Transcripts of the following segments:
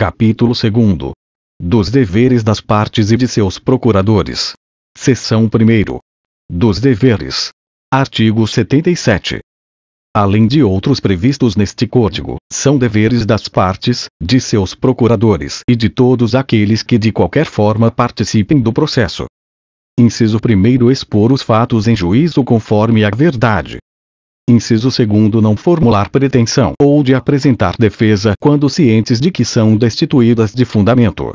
Capítulo 2 Dos deveres das partes e de seus procuradores. Seção 1 Dos deveres. Artigo 77. Além de outros previstos neste Código, são deveres das partes, de seus procuradores e de todos aqueles que de qualquer forma participem do processo. Inciso 1 Expor os fatos em juízo conforme a verdade. Inciso segundo não formular pretensão ou de apresentar defesa quando cientes de que são destituídas de fundamento.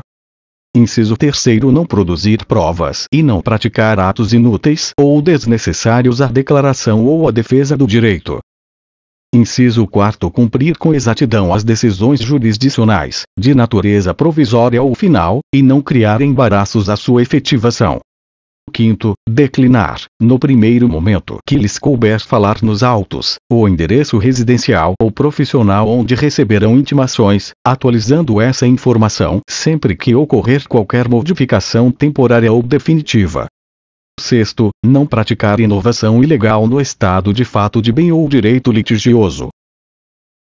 Inciso terceiro não produzir provas e não praticar atos inúteis ou desnecessários à declaração ou à defesa do direito. Inciso 4. Cumprir com exatidão as decisões jurisdicionais, de natureza provisória ou final, e não criar embaraços à sua efetivação. Quinto, declinar, no primeiro momento que lhes couber falar nos autos, o endereço residencial ou profissional onde receberão intimações, atualizando essa informação sempre que ocorrer qualquer modificação temporária ou definitiva. Sexto, não praticar inovação ilegal no estado de fato de bem ou direito litigioso,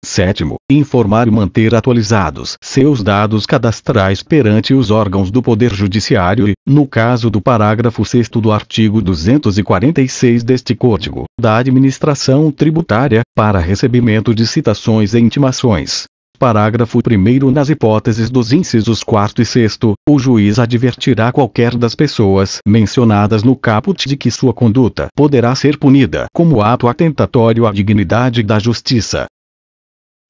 Sétimo, informar e manter atualizados seus dados cadastrais perante os órgãos do Poder Judiciário e, no caso do parágrafo 6 do artigo 246 deste Código, da Administração Tributária, para recebimento de citações e intimações. Parágrafo 1 Nas hipóteses dos incisos 4 e 6, o juiz advertirá qualquer das pessoas mencionadas no caput de que sua conduta poderá ser punida como ato atentatório à dignidade da justiça,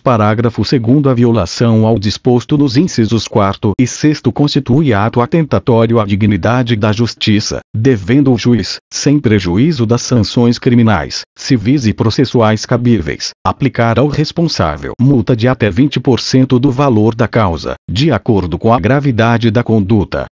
Parágrafo 2 A violação ao disposto nos incisos 4 e 6 constitui ato atentatório à dignidade da justiça, devendo o juiz, sem prejuízo das sanções criminais, civis e processuais cabíveis, aplicar ao responsável multa de até 20% do valor da causa, de acordo com a gravidade da conduta,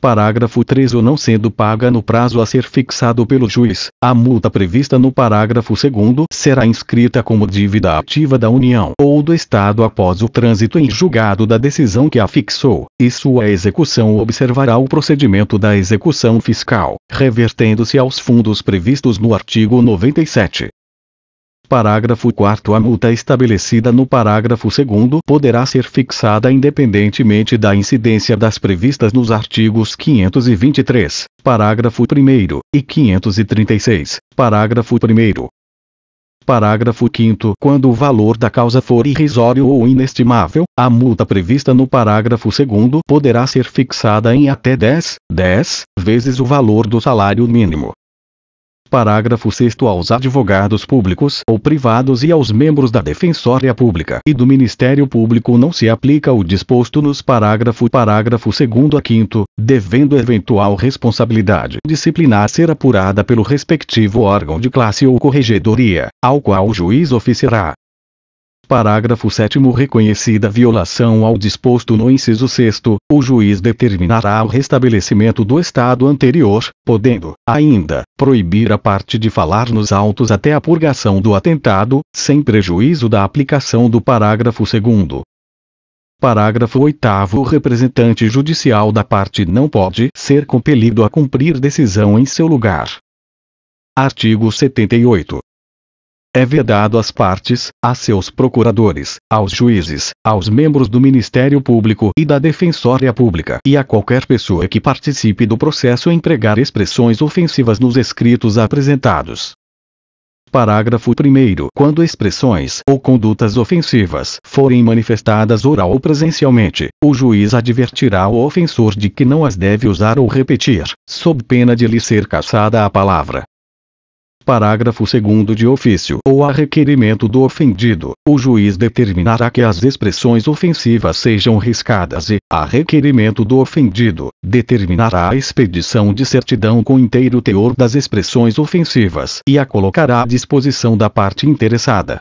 Parágrafo 3 ou não sendo paga no prazo a ser fixado pelo juiz, a multa prevista no parágrafo 2 será inscrita como dívida ativa da União ou do Estado após o trânsito em julgado da decisão que a fixou, e sua execução observará o procedimento da execução fiscal, revertendo-se aos fundos previstos no artigo 97. Parágrafo 4 A multa estabelecida no parágrafo 2 poderá ser fixada independentemente da incidência das previstas nos artigos 523, parágrafo 1 e 536, parágrafo 1. Parágrafo 5 Quando o valor da causa for irrisório ou inestimável, a multa prevista no parágrafo 2 poderá ser fixada em até 10, 10 vezes o valor do salário mínimo. Parágrafo 6 aos advogados públicos ou privados e aos membros da Defensoria Pública e do Ministério Público não se aplica o disposto nos parágrafo parágrafo 2 a 5, devendo eventual responsabilidade disciplinar ser apurada pelo respectivo órgão de classe ou corregedoria, ao qual o juiz oficiará Parágrafo 7 Reconhecida violação ao disposto no inciso 6 o juiz determinará o restabelecimento do estado anterior, podendo, ainda, proibir a parte de falar nos autos até a purgação do atentado, sem prejuízo da aplicação do parágrafo 2 Parágrafo 8 O representante judicial da parte não pode ser compelido a cumprir decisão em seu lugar. Artigo 78 é vedado às partes, a seus procuradores, aos juízes, aos membros do Ministério Público e da Defensoria Pública e a qualquer pessoa que participe do processo empregar expressões ofensivas nos escritos apresentados. Parágrafo 1. Quando expressões ou condutas ofensivas forem manifestadas oral ou presencialmente, o juiz advertirá o ofensor de que não as deve usar ou repetir, sob pena de lhe ser cassada a palavra. Parágrafo 2 De ofício ou a requerimento do ofendido, o juiz determinará que as expressões ofensivas sejam riscadas e, a requerimento do ofendido, determinará a expedição de certidão com inteiro teor das expressões ofensivas e a colocará à disposição da parte interessada.